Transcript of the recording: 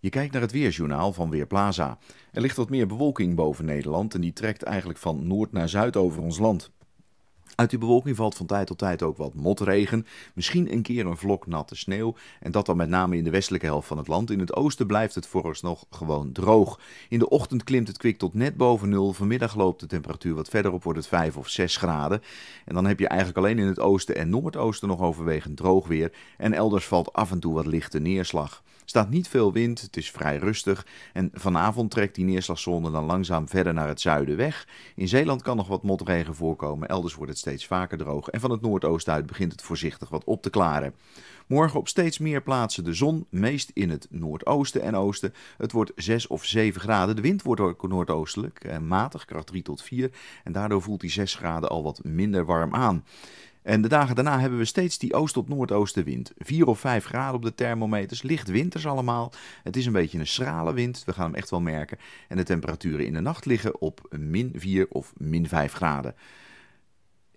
Je kijkt naar het weerjournaal van Weerplaza. Er ligt wat meer bewolking boven Nederland en die trekt eigenlijk van noord naar zuid over ons land. Uit die bewolking valt van tijd tot tijd ook wat motregen. Misschien een keer een vlok natte sneeuw. En dat dan met name in de westelijke helft van het land. In het oosten blijft het vooralsnog gewoon droog. In de ochtend klimt het kwik tot net boven nul. Vanmiddag loopt de temperatuur wat verder op, wordt het 5 of 6 graden. En dan heb je eigenlijk alleen in het oosten en noordoosten nog overwegend droog weer. En elders valt af en toe wat lichte neerslag. Er staat niet veel wind, het is vrij rustig. En vanavond trekt die neerslagzone dan langzaam verder naar het zuiden weg. In Zeeland kan nog wat motregen voorkomen, elders wordt het steeds vaker droog en van het noordoosten uit begint het voorzichtig wat op te klaren. Morgen op steeds meer plaatsen de zon, meest in het noordoosten en oosten. Het wordt 6 of 7 graden. De wind wordt ook noordoostelijk, eh, matig, kracht 3 tot 4. En daardoor voelt die 6 graden al wat minder warm aan. En de dagen daarna hebben we steeds die oost- tot noordoostenwind. 4 of 5 graden op de thermometers, licht winters allemaal. Het is een beetje een schrale wind, we gaan hem echt wel merken. En de temperaturen in de nacht liggen op min 4 of min 5 graden.